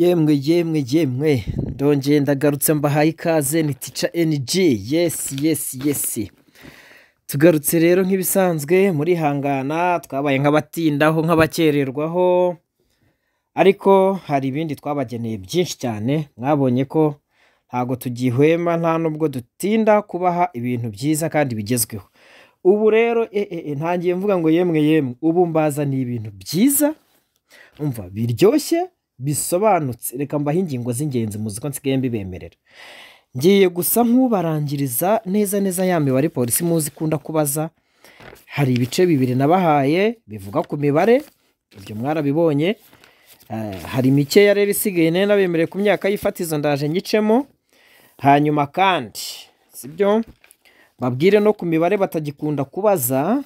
yemwe yemwe yemwe ndongeye ndagarutse mbahaye ikaze ni tica eniji yesi yesi yesi tugarutse rero nk'ibisanzwe murihangana twabaye nk'abatindaho nk'abakererwaho ariko hari ibindi twabageneye byinshi cyane mwabonye ko ntabwo tugihwema nta nubwo dutinda kubaha ibintu byiza kandi bigezweho ubu rero eh, eh, eh, ntangiye mvuga ngo yemwe yemwe ubu mbaza ni ibintu byiza umva biryoshye bisobanutse reka mbaho ingingo z'ingenzi muzi ko nsigaye mbibemerera ngiye gusa nk'ubarangiriza neza neza ya mibare polisi muzi ikunda kubaza hari ibice bibiri nabahaye bivuga ku mibare ibyo mwarabibonye eh, hari mike rero isigaye nayo nabemereye ku myaka y'ifatizo ndaje nyicemo hanyuma kandi si byo babwire no ku mibare batagikunda kubaza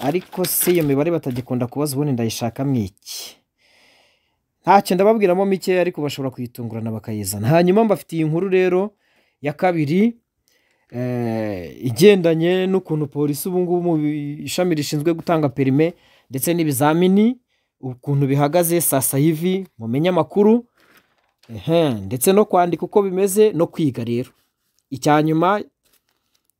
ariko si iyo mibare batagikunda kubaza ubundi ndayishakamo iki ntacyo ndababwiramo mike ariko bashobora kuyitungurana bakayizana hanyuma mbafitiye inkuru rero ya kabiri eh, igendanye n'ukuntu polisi ubu ngubu mu ishami rishinzwe gutanga perime ndetse n'ibizamini ukuntu bihagaze sasa yivi mu menyamakuru ndetse no kwandika uko bimeze no kwiga rero icya nyuma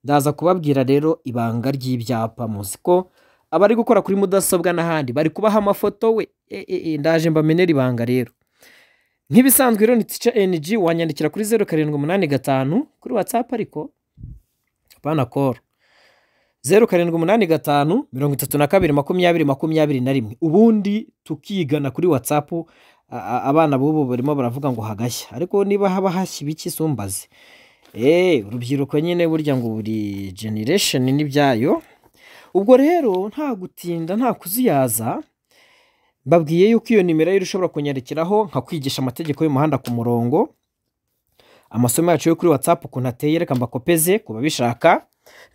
ndaza kubabwira rero ibanga ry'ibyapa muzi ko abari gukora kuri mudasobwa n'ahandi bari kubaha amafoto we e, e, e, ndaje mbamenera ibanga rero nk'ibisanzwe rero ni tica eniji wanyandikira kuri zeru karindwi umunani gatanu kuri watsapu ariko bana koro zeru karindwi umunani gatanu mirongo itatu na kabiri makumyabiri makumyabiri na rimwe ubundi tukigana kuri watsapu abana b'ubu barimo baravuga ngo hagashya ariko niba haba hashyiba iki sumbaze eh, urubyiruko nyine burya ngo buri generesheni n'ibyayo ubwo rero nta gutinda nta kuziyaza babwiye yuko iyo nimero rero ushobora kunyandikiraho nka kwigisha amategeko y'umuhanda ku murongo amasomo yacu yo kuri watsapu ukuntu ateye reka mbakopeze ku babishaka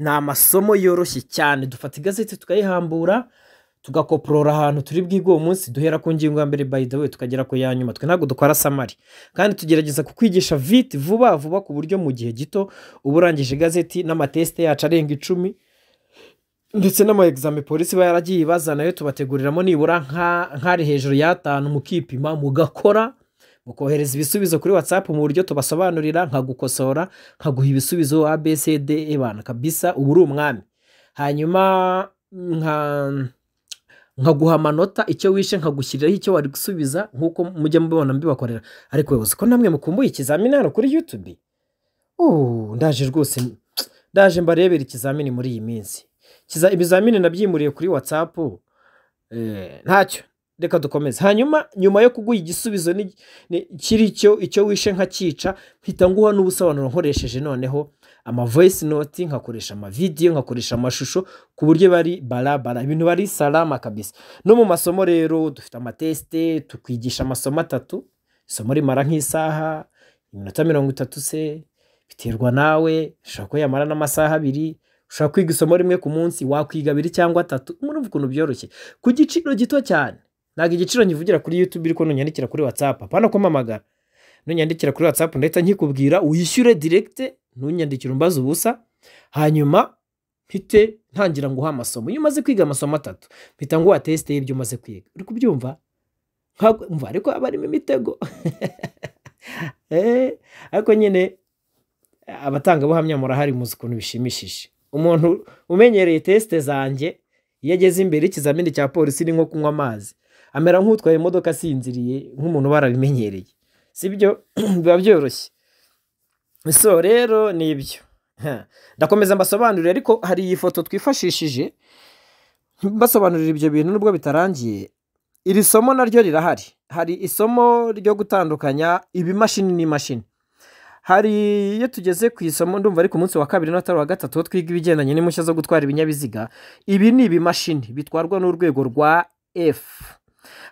ni amasomo yoroshye cyane dufata igazeti tukayihambura tugakoporora ahantu turi bwigwe uwo munsi duhera ku ngingo ya mbere by the way tukagera ku ya nyuma twe ntabwo dukora samari kandi tugerageza kukwigisha vite vuba vuba ku buryo mu gihe gito uba urangije igazeti n'amatesite yacu arenga icumi ndetse n'ama polisi iba yaragiye ibazana yo tubateguriramo nibura nk'ari hejuru y'atanu mukipima mugakora mukohereza ibisubizo kuri watsapu mu buryo tubasobanurira nkagukosora nkaguha ibisubizo abcd ebana kabisa ubu uri umwami hanyuma nkaguha amanota icyo wishe nkagushyiriraho icyo wari gusubiza nk'uko mujya mubibona mbibakorera ariko ubuyobozi ko namwe mukumbuye ikizamini hano kuri yutubi ndaje rwose ndaje mbarebera ikizamini muri iyi minsi kiza ibizamini nabyimuriye kuri WhatsApp. Eh, ntacyo reka dukomeze hanyuma nyuma yo kuguha igisubizo kiri cyo icyo wishe nkakica mpita nguha n'ubusobanuro nkoresheje noneho amavoyisi noti nkakoresha amavidiyo nkakoresha amashusho ku buryo bari barabara ibintu bari salama kabisa no mu masomo rero dufite amatesite tukwigisha amasomo atatu isomo rimara nk'isaha iminota mirongo itatu se biterwa nawe ushobora kuba yamara n'amasaha abiri ushobora kwiga isomo rimwe ku munsi wakwiga abiri cyangwa atatu murumva ukuntu byoroshye ku giciro gito cyane ntabwo igiciro nkivugira kuri yutube ariko nunyandikira kuri watsapu apana kumamagara nunyandikira kuri watsapu ndetse nkikubwira wishyure direkite ntunyandikire umbaze ubusa hanyuma mpite ntangira nguha amasomo iyo umaze kwiga amasomo atatu mpita nguha tesite y'ibyo umaze kwiga uri kubyumva mva ariko haba harimo imitego eh, ariko nyine abatangabuhamya murahari muzi ukuntu bishimishije umuntu umenyereye tesite zanjye iyo ageze imbere y'ikizamini cya polisi ni nko kunywa amazi amera nk'utwaye imodoka asinziriye nk'umuntu barabimenyereye sibyo biba byoroshye so rero ni ibyo ndakomeza mbasobanurire ariko hari iyi foto twifashishije basobanurira ibyo bintu nubwo bitarangiye iri somo naryo rirahari hari isomo ryo gutandukanya ibimashini n'imashini hari iyo tugeze ku isomo ndumva ari ku munsi wa kabiri n'atari wa gatatu twiga ibigendanye n'impushya zo gutwara ibinyabiziga ibi ni ibimashini bitwarwa n'urwego rwa F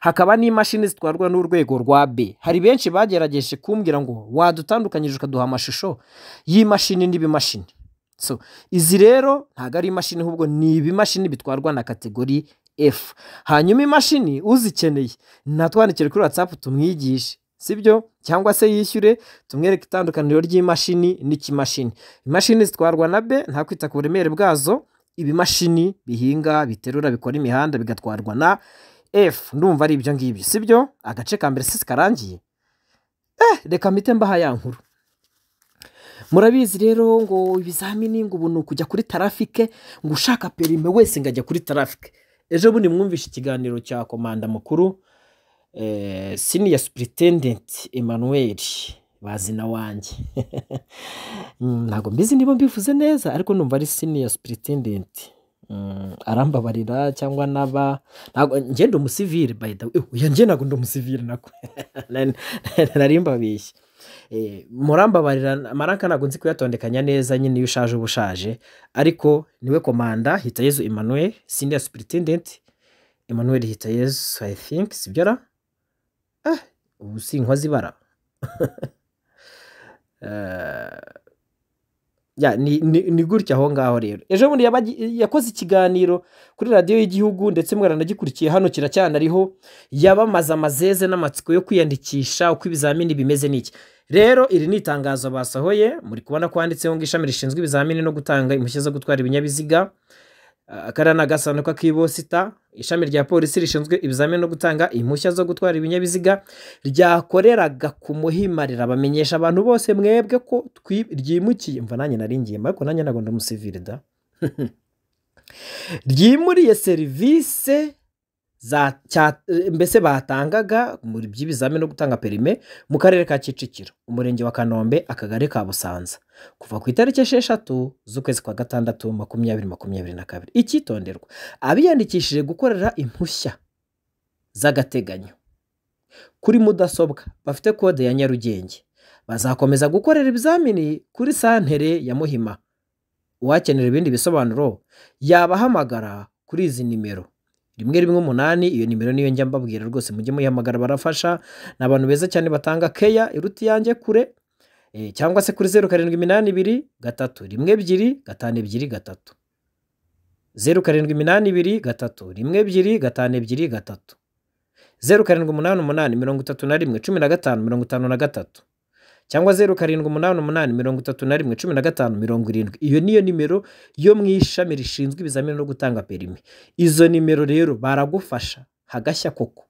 hakaba n'imashini zitwarwa n'urwego rwa b hari benshi bagerageje kumbwira ngo wadutandukanyije ukaduha amashusho y'imashini n'ibimashini so izi rero ntabwo ari imashini ahubwo ni ibimashini bitwarwa na kategori f hanyuma imashini uzikeneye natwandikire kuri watsapu tumwigishe sibyo cyangwa se yishyure tumwereke itandukaniro ry'imashini n'ikimashini imashini zitwarwa na be nta kwita ku buremere bwazo ibimashini bihinga biterura bikora imihanda bigatwarwa na efu ndumva ari ibyo ngibyo sibyo agace ka mbere si karangiye eh reka mpite mbaha ya nkuru murabizi rero ngo ibizamini ngo ubu ni ukujya kuri tarafike ngo ushaka perime wese ngo ajya kuri tarafike ejo bundi mwumvishe ikiganiro cya komanda mukuru Eh, siniya supuritendenti Emmanuel bazina wanjye mm, ntabwo mbizi niba mbivuze neza ariko numva ari siniya supuritendenti mm, arambabarira cyangwa n'aba ntabwo ngenda umusivire bayida uya njye ntabwo ndi umusivire nako nari eh, murambabarira amaraka ntabwo nzi kuyatondekanya neza nyine iyo ushaje uba ushaje ariko niwe komanda hitayezu Emmanuel siniya supuritendenti Emmanuel hitayezu ayi finki sibyo ra ubu sinkwa zibara ni gutya aho ngaho rero ejo bundi yakoze ikiganiro kuri radiyo y'igihugu ndetse mwaranagikurikiye hano ariho yabamaze amazeze n'amatsiko yo kwiyandikisha uko ibizamini bimeze n'iki rero iri ni itangazo basohoye muri kubona ko handitseho ngo ishami rishinzwe ibizamini no gutanga impushya zo gutwara ibinyabiziga akariya ni agasanduku k'ibosita ishami rya polisi rishinzwe ibizamini no gutanga impushya zo gutwara ibinyabiziga ryakoreraga ku muhimarira bamenyesha abantu bose mwebwe ko ryimukiye mva nanjye naringiyemo ariko nanjye ntabwo ndamusivire da ryimuriye serivisi Eh, mbese batangaga muri by'ibizamini no gutanga perime mu karere ka kicukiro umurenge wa kanombe akagari ka busanza kuva ku itariki esheshatu z'ukwezi kwa gatandatu makumyabiri makumyabiri na kabiri icyitonderwa abiyandikishije gukorera impushya z'agateganyo kuri mudasobwa bafite kode ya nyarugenge bazakomeza gukorera ibizamini kuri santere ya muhima uwakenera ibindi bisobanuro yabahamagara kuri izi nimero rimwe rimwe umunani iyo nimero niyo njya mbabwira rwose mujye muyihamagara barafasha ni abantu beza cyane batanga keya iruti yanjye kure eh, cyangwa se kuri zeru karindwi iminani ibiri gatatu rimwe ebyiri gatanu ebyiri gatatu zeru karindwi iminani ibiri gatatu rimwe ebyiri gatanu ebyiri gatatu zeru karindwi umunani umunani mirongo itatu na rimwe cumi na gatanu mirongo itanu na gatatu cyangwa zeru karindwi umunani umunani mirongo itatu na rimwe cumi na gatanu mirongo irindwi iyo niyo nimero yo mu ishami rishinzwe ibizamini no gutanga perime izo nimero rero baragufasha hagashya koko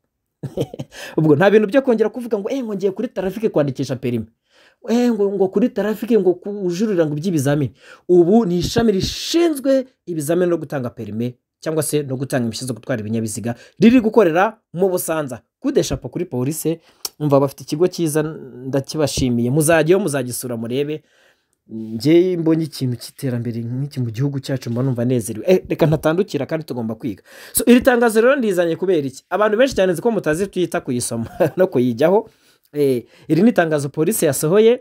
ubwo nta bintu byo kongera kuvuga ngo eh, ngo ngiye kuri tarafike kwandikisha perimi eh, ngo kuri tarafike ngo kujurira ngo iby'ibizamini ubu ni ishami rishinzwe ibizamini no gutanga perime cyangwa se no gutanga impushya gutwara ibinyabiziga riri gukorera mu busanza kudeshapo kuri polisi umva bafite ikigo cyiza ndakibashimiye muzajyayo muzagisura murebe njye mbonye ikintu cy'iterambere nk'iki mu gihugu cyacu mba numva nezerewe eh, reka ntatandukira kandi tugomba kwiga iri tangazo rero ndizanye kubera iki abantu benshi cyane nzi ko mutazi tuyita kuyisoma no kuyijyaho eh, iri ni itangazo polisi yasohoye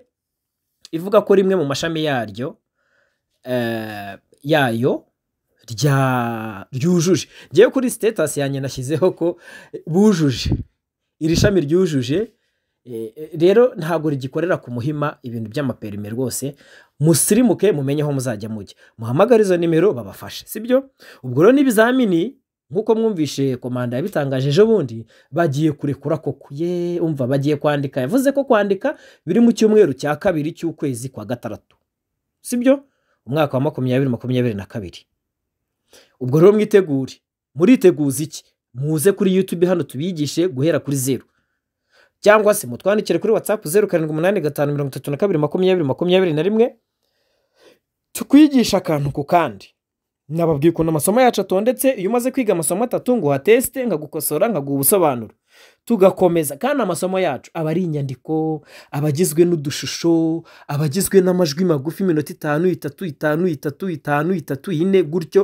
ivuga ko rimwe mu mashami yaryo eh, yayo ryujuje ngewe kuri sitatasi yanjye nashyizeho ko bujuje iri shami ryujuje eh, rero ntabwo rigikorera ku muhima ibintu by'amaperime rwose musirimuke mumenye aho muzajya mujya muhamagare izo nimero babafashe sibyo ubwo rero n'ibizamini nk'uko mwumvishe komanda yabitangaje ejo bundi bagiye kurekura koko ye umva bagiye kwandika yavuze ko kwandika biri mu cyumweru cya kabiri cy'ukwezi kwa Gataratu sibyo umwaka wa makumyabiri makumyabiri na kabiri ubwo rero mwitegure muriteguza iki muze kuri yutube hano tubigishe guhera kuri zeru cyangwa se mutwandikire kuri watsapu zeru karindwi umunani gatanu mirongo itatu na kabiri makumyabiri makumyabiri na rimwe tukwigisha akantu ku kandi nababwiye ukuntu amasomo yacu atondetse iyo umaze kwiga amasomo atatu ngo uhatesite nkagukosora nkaguha ubusobanuro tugakomeza kandi amasomo yacu aba ari inyandiko abagizwe n'udushusho abagizwe n'amajwi magufi iminota itanu itatu itanu itatu itanu itatu ine gutyo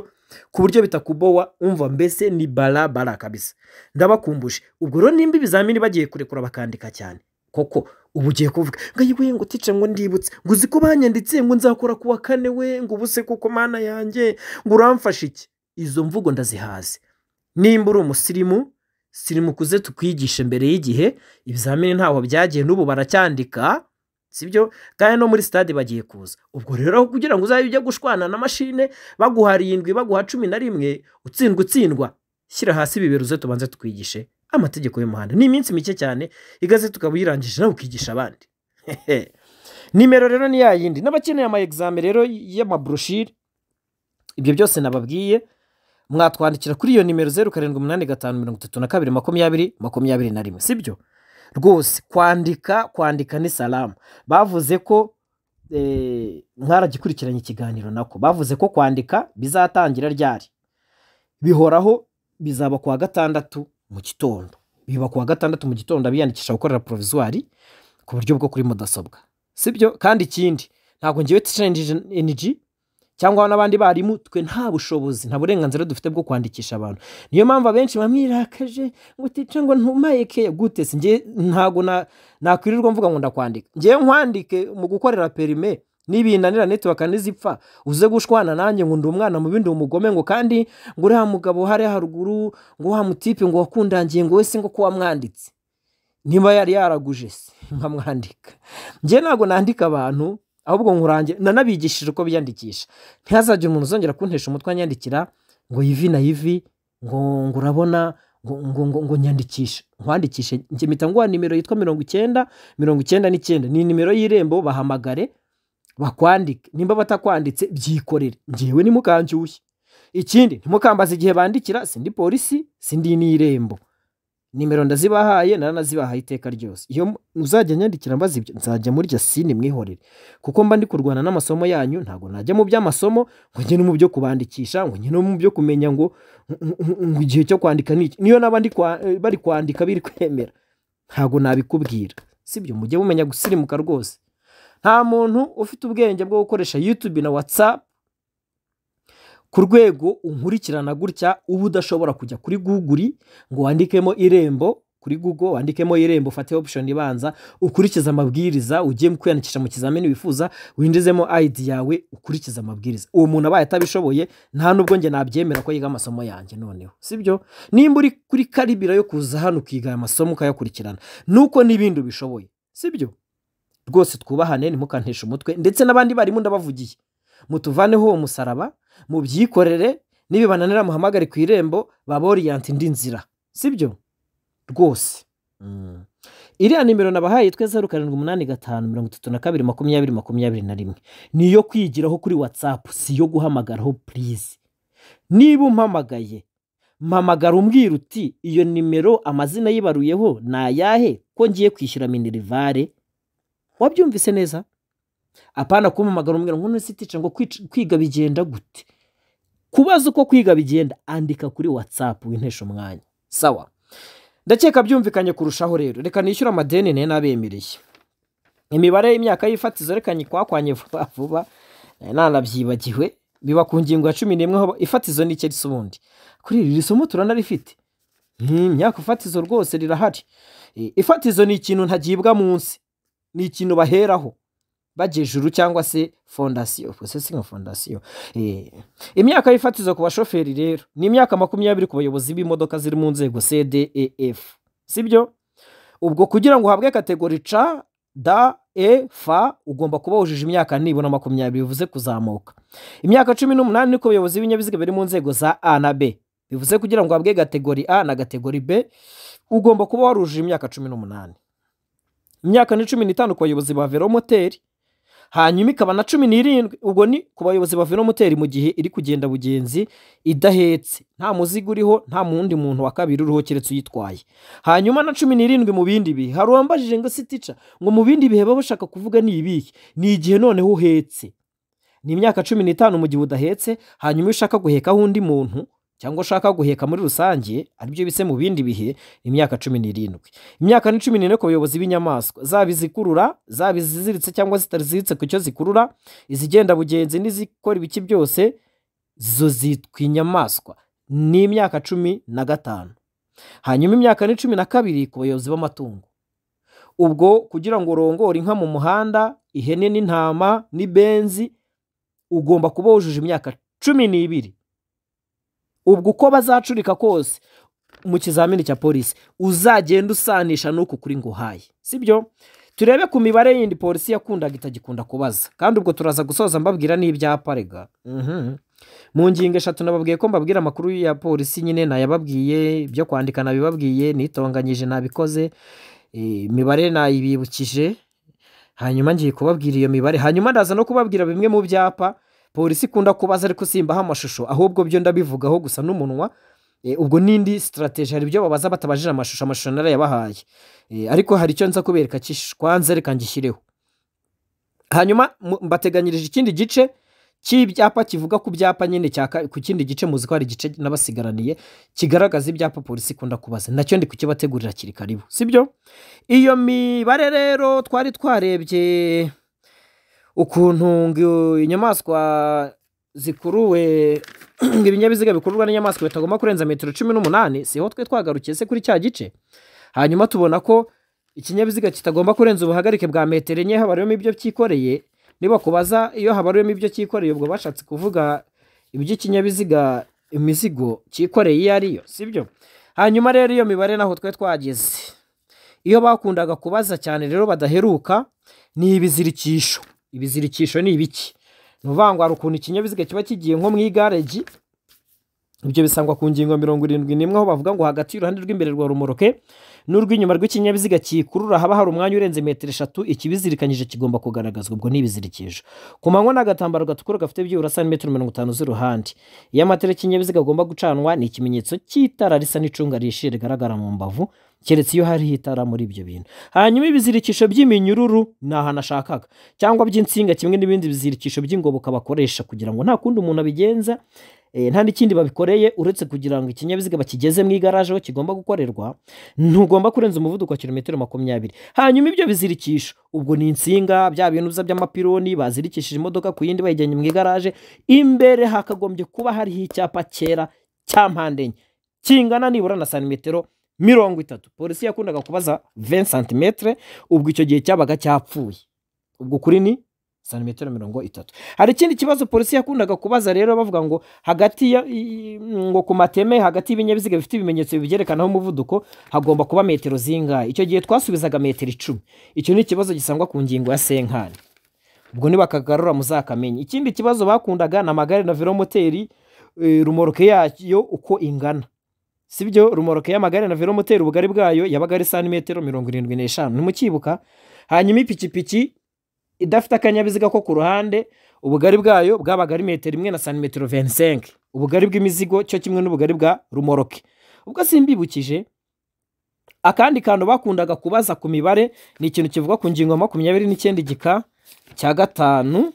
ku buryo bitakubowa umva mbese ni barabara kabisa ndabakumbuje ubwo rero nimba ibizamini bagiye kurekura bakandika cyane koko ubu ugiye kuvuga ngo ayiwe ngo tica ngo ndibutse ngo uzi ko banyanditse ngo nzakora wa kane we ngo ubuse kuko mana yanjye ngo uramfashe iki izo mvugo ndazihaze nimba uri umusirimu sirimu kuze tukwigishe mbere y'igihe ibizamini ntaho byagiye n'ubu baracyandika sibyo kandi no muri stade bagiye kuza ubwo rero kugira ngo uzabe ujya gushwana na mashine baguha arindwi baguha cumi na rimwe utsindwa utsindwa shyira hasi biberuze tubanze twigishe amategeko y'umuhanda ni iminsi mike cyane igaze ukaba uyirangije nawe ukigisha abandi nimero rero ni ya yindi n'abakeneye ama egizame rero y'amaburushire ibyo byose nababwiye mwatwandikira kuri iyo nimero zeru karindwi umunani gatanu mirongo itatu na kabiri makumyabiri makumyabiri na rimwe sibyo rwose kwandika kwandika ni salama bavuze ko eh, mwaragikurikiranye ikiganiro nako bavuze ko kwandika bizatangira ryari bihoraho bizaba ku wa gatandatu mu gitondo biba ku wa gatandatu mu gitondo abiyandikisha gukorera porovizwari ku buryo bwo kuri mudasobwa sibyo kandi ikindi ntabwo ngewe ticenjije eniji cyangwa n'abandi barimu twe nta bushobozi nta burenganzira dufite bwo kwandikisha abantu niyo mpamvu abenshi bamwirakaje ngo utica ngo ntumayeke gute si ntabwo nakwirirwa mvuga ngo ndakwandika ngewe nkwandike mu gukorera perime n'ibinanira netiwaka n'izipfa uze gushwana nanjye ngo ndi umwana mu bindi umugome ngo kandi ngo uriya mugabo hariya haruguru ngo wa mutipe ngo wakundangiye ngo wese ngo kuba mwanditse niba yari yaraguje se nkamwandika ngewe ntabwo nandika abantu ahubwo nkurange nanabigishije uko biyandikisha ntihazajye umuntu uzongera kuntesha umutwe anyandikira ngo yivi na yivi ngo ngo urabona ngo nyandikishe nkwandikishe njye mpita nguha nimero yitwa mirongo icyenda mirongo icyenda n'icyenda ni nimero y'irembo bahamagare bakwandike nimba batakwanditse byikorere ngewe ntimukanshyushye ikindi ntimukambaze igihe bandikira sindi polisi sindi n'irembo nimero ndazibahaye naranazibahaye iteka ryose iyo uzajya nyandikira mbaza ibyo nzajya murya sini mwihorere kuko mba ndi kurwana n'amasomo yanyu ntabwo najya mu by'amasomo ngo njye no mu byo kubandikisha ngo njye no mu byo kumenya ngo igihe cyo kwandika ni niyo naba bari kwandika biri kwemera ntabwo nabikubwira sibyo mujye mumenya gusirimuka rwose nta muntu ufite ubwenge bwo gukoresha yutubi na watsapu ku rwego unkurikirana gutya uba udashobora kujya kuri guguri ngo wandikemo irembo kuri google wandikemo irembo ufate option ibanza ukurikize amabwiriza ugiye kwiyandikisha mu kizamini wifuza winjizemo ayidi yawe ukurikize amabwiriza uwo muntu abaye atabishoboye nta nubwo njye nabyemera ko yiga amasomo yanjye noneho sibyo nimba uri kuri karibira yo kuza hano ukiga amasomo masomo ukayakurikirana nuko n'ibindi ubishoboye sibyo rwose twubahane ntimukantishe umutwe ndetse n'abandi barimu ndabavugiye mutuvaneho uwo musaraba byikorere nibibananira muhamagare ku irembo baboriyanti indi nzira sibyo rwose mm. iriya nimero nabahaye twe zeru karindwi umunani gatanu mirongo itatu na kabiri makumyabiri makumyabiri na rimwe ni iyo kwigiraho kuri watsapu si iyo guhamagaraho purize niba umpamagaye mpamagara umbwira uti iyo nimero amazina yibaruyeho ni ayahe ko ngiye kwishyura minirivare wabyumvise neza apana kumpamagara umubwira ngo none sitica ngo kwiga bigenda gute kubaza uko kwiga bigenda andika kuri watsapu wintesha umwanya sawa ndakeka byumvikanye kurushaho rero reka nishyure amadeni nayo nabemereye imibare y'imyaka y'ifatizo reka nyikwakwanye vuba vuba eh, nanabyibagiwe biba ku ngingo ya cumi n'imwe aho ifatizo ni risa ubundi kuri iri somo turanarifite hmm, imyaka ifatizo rwose rirahari eh, ifatizo ni ikintu ntagibwa munsi ni ikintu baheraho bajyejuru cyangwa se fondasiyo porosesingi fondasiyo eh, imyaka y'ifatizo ku bashoferi rero ni imyaka makumyabiri ku bayobozi b'imodoka ziri mu nzego cdef sibyo ubwo kugira ngo uhabwe kategori ca da e fa ugomba kuba wujuje imyaka nibura makumyabiri bivuze kuzamuka imyaka cumi n'umunani niko bayobozi b'ibinyabiziga biri mu nzego za a na b bivuze kugira ngo uhabwe kategori a na kategori b ugomba kuba warujuje imyaka cumi n'umunani imyaka ni cumi n'itanu ku bayobozi ba velomoteri hanyuma ikaba na cumi n'irindwi ubwo ni ku bayobozi ba velomoteri mu gihe iri kugenda bugenzi idahetse nta muzigo uriho nta wundi muntu wa kabiri uriho keretse uyitwaye hanyuma na cumi n'irindwi mu bindi bihe hari uwambajije ngo sitica ngo mu bindi bihe baba bashaka kuvuga ni ibihe ni igihe noneho uhetse ni imyaka cumi n'itanu mu gihe udahetse hanyuma iyo ushaka guhekaho undi muntu cyangwa ushaka guheka muri rusange aribyo bise mu bindi bihe imyaka cumi n'irindwi imyaka ni cumi n'ine ku bayobozi b'inyamaswa zaba izikurura zaba iziziritse cyangwa zitaziritse ku cyo zikurura izigenda bugenzi n'izikora ibiki byose zo zitwa inyamaswa ni imyaka cumi na gatanu hanyuma imyaka ni cumi na kabiri ku bayobozi b'amatungo ubwo kugira ngo urongore inka mu muhanda ihene n'intama n'ibenzi ugomba kuba wujuje imyaka cumi n'ibiri ubwo uko bazacurika kose mu kizamini cya polisi uzagenda usanisha n’uko kuri ngo uhaye sibyo turebe ku mibare yindi polisi yakundaga itagikunda kubaza kandi ubwo turaza gusoza mbabwira n'ibyapa rega mhm. mu ngingo eshatu nababwiye ko mbabwira amakuru ya polisi nyine nayababwiye ibyo kwandika nabibabwiye nitonganyije nabikoze imibare e, nayibibukije hanyuma ngiye kubabwira iyo mibare hanyuma ndaza no kubabwira bimwe mu byapa polisi ikunda kubaza ariko simbaho amashusho ahubwo byo ndabivugaho gusa n'umunwa eh, ubwo n'indi sitarategi hari ibyo babaza batabajije amashusho amashusho narayabahaye eh, ariko hari icyo nza kubereka kwanza reka ngishyireho hanyuma mbateganyirije ikindi gice cy'ibyapa kivuga ku byapa nyine ku kindi gice muzi ko hari igice n'abasigaraniye kigaragaza ibyapa polisi ikunda kubaza nacyo ndi kukibategurira kiri karibu sibyo iyo mibare rero twari twarebye ukuntu inyamaswa zikuruwe ibinyabiziga bikururwa n'inyamaswa bitagomba kurenza metero cumi n'umunani siho twe twagarukiye se kuri cya gice hanyuma tubona ko ikinyabiziga kitagomba kurenza ubuhagarike bwa metero enye habariyemo ibyo cyikoreye niba kubaza iyo habariyemo ibyo cyikoreye ubwo bashatse kuvuga iby'ikinyabiziga imizigo cyikoreye iyo ariyo si byo hanyuma rero iyo mibare naho twe twageze iyo bakundaga kubaza cyane rero badaheruka ni ibizirikisho ibizirikisho ni ibiki ni uvuga ngo hari ukuntu ikinyabiziga kiba kigiye nko mu igaregi ibyo bisangwa ku ngingo mirongo irindwi n'imwe aho bavuga ngo hagati y'uruhande rw'imbere rwa rumoroke n'urw'inyuma rw'ikinyabiziga kikurura haba hari umwanya urenze metero eshatu ikibizirikanyije kigomba kugaragazwa ubwo n'ibizirikisho ku manywa ni agatambaro gatukura gafite byibura santimetero mirongo itanu z'uruhande iyo amatara y'ikinyabiziga agomba gucanwa ni ikimenyetso cy'itara risa n'icunga rishye rigaragara mu mbavu keretse iyo hariho itara muri ibyo bintu hanyuma ibizirikisho by'iminyururu ni ahantu ashakaga cyangwa by'insinga kimwe n'ibindi bizirikisho by'ingoboka bakoresha kugira ngo nta kundi umuntu abigenza Eh, nta n'ikindi babikoreye uretse kugira ngo ikinyabiziga bakigeze mu igaraje aho kigomba gukorerwa ntugomba kurenza umuvuduko wa kilometero makumyabiri hanyuma ibyo bizirikisha ubwo ni insinga bya bintu by'amapironi bazirikishije imodoka ku yindi bayijyanye mu igaraje imbere hakagombye kuba hariho icyapa cyera cya mpande enye kingana nibura na santimetero mirongo itatu polisi yakundaga kubaza ve santimetero ubwo icyo gihe cyabaga cyapfuye ubwo kuri ni santimetero mirongo itatu hari ikindi kibazo polisi yakundaga kubaza rero bavuga ngo hagati ngo ku mateme hagati y'ibinyabiziga bifite ibimenyetso bibyerekanaho umuvuduko hagomba kuba metero zingahe icyo gihe twasubizaga metero icumi icyo ni ikibazo gisangwa ku ngingo ya senkani ubwo nibakagarura muzakamenye ikindi kibazo bakundaga ni amagare na velomoteri e, rumoroke yayo uko ingana si byo rumoroke y'amagare na velomoteri ubugari bwayo yabaga ari santimetero mirongo irindwi n'eshanu ntimukibuka hanyuma ipikipiki idafite akanyabiziga ko ku ruhande ubugari bwayo bwabaga ari metero imwe na santimetero venisenke ubugari bw'imizigo cyo kimwe n'ubugari bwa rumoroke ubwo simbibukije akandi kantu bakundaga kubaza ku mibare ni ikintu kivuga ku ngingo makumyabiri n'icyenda gika cya gatanu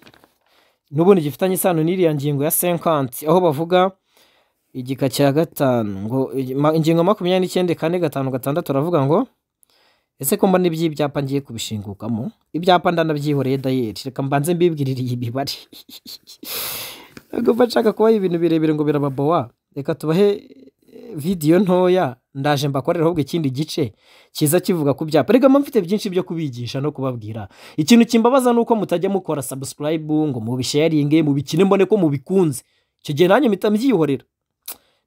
n'ubundi gifitanye isano n'iriya ngingo ya senkanti aho bavuga igika cya gatanu ngo ingingo makumyabiri n'icyenda kane gatanu gatandatu aravuga ngo ese ko mbona iby'ibyapa ngiye kubishingukamo ibyapa ndanabyihoreye dayeri reka mbanze mbibwirire iyi ntabwo mba nshaka kubaha ibintu birebire ngo birababowa reka tubahe eh, vidiyo ntoya ndaje mbakorera ahubwo ikindi gice cyiza kivuga ku byapa reka mba mfite byinshi byo kubigisha no kubabwira ikintu kimbabaza ni uko mutajya mukora sabusikarayibu ngo mubisharinge mubikine mbone ko mubikunze icyo gihe nanjye mpita mbyihorera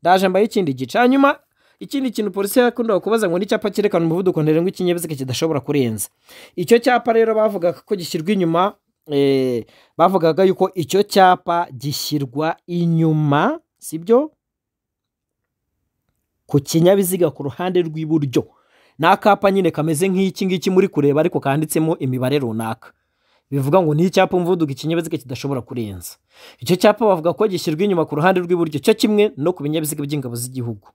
ndaje mbaye ikindi gice hanyuma ikindi kintu polisi yakundaga kubaza ngo n'icyapa cyerekana umuvuduko ntarengwa ikinyabiziga kidashobora kurenza icyo cyapa rero bavugaga ko gishyirwa inyuma eh, bavugaga yuko icyo cyapa gishyirwa inyuma sibyo ku kinyabiziga ku ruhande rw'iburyo ni akapa nyine kameze nk'iki ngiki muri kureba ariko kanditsemo imibare runaka bivuga ngo ni icyapa umuvuduko ikinyabiziga kidashobora kurenza icyo cyapa bavuga ko gishyirwa inyuma ku ruhande rw'iburyo cyo kimwe no ku binyabiziga by'ingabo z'igihugu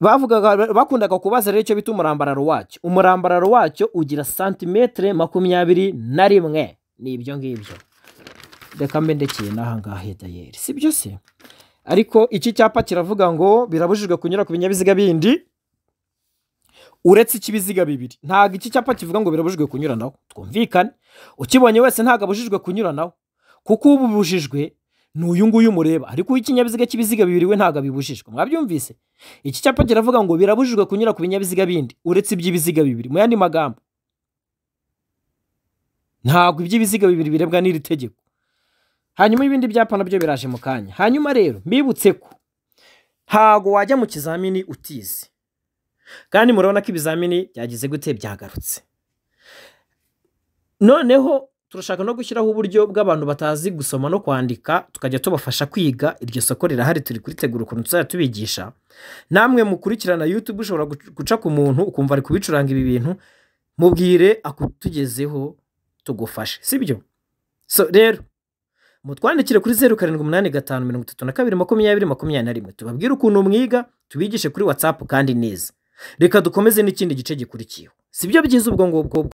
bavugaga bakundaga kubaza rero icyo bita umurambararo wacyo umurambararo wacyo ugira santimetero makumyabiri na rimwe ni ibyo ngibyo reka mbe ndekeye n'aha ngaha si byo se ariko iki cyapa kiravuga ngo birabujijwe kunyura ku binyabiziga bindi uretse ikibiziga bibiri ntabwo iki cyapa kivuga ngo birabujijwe kunyuranaho twumvikane ukibonye wese ntabwo abujijwe kunyuranaho kuko ubujijwe ni uyu nguyu mureba ariko ikinyabiziga cy'ibiziga bibiri we ntabwo abibujijwe mwabyumvise iki cyapa kiravuga ngo birabujijwe kunyura ku binyabiziga bindi uretse iby'ibiziga bibiri mu yandi magambo ntabwo iby'ibiziga bibiri birebwa n'iri tegeko hanyuma ibindi byapa nabyo biraje mu kanya hanyuma rero mbibutse ko ntabwo wajya mu kizamini utize kandi murabona ko ibizamini byagize gute byagarutse noneho turashaka no gushyiraho uburyo bw'abantu batazi gusoma no kwandika tukajya tubafasha kwiga iryo soko rirahari turi kuritegura ukuntu tuzajya tubigisha namwe mukurikirana yutube ushobora guca ku muntu ukumva ari kubicuranga ibi bintu mubwire akutugezeho tugufashe sibyo so rero mutwandikire kuri zeru karindwi umunani gatanu mirongo itatu na kabiri makumyabiri makumyabiri na rimwe tubabwire ukuntu mwiga tubigishe kuri watsapu kandi neza reka dukomeze n'ikindi gice gikurikiyeho si byo byiza ubwo ngubwo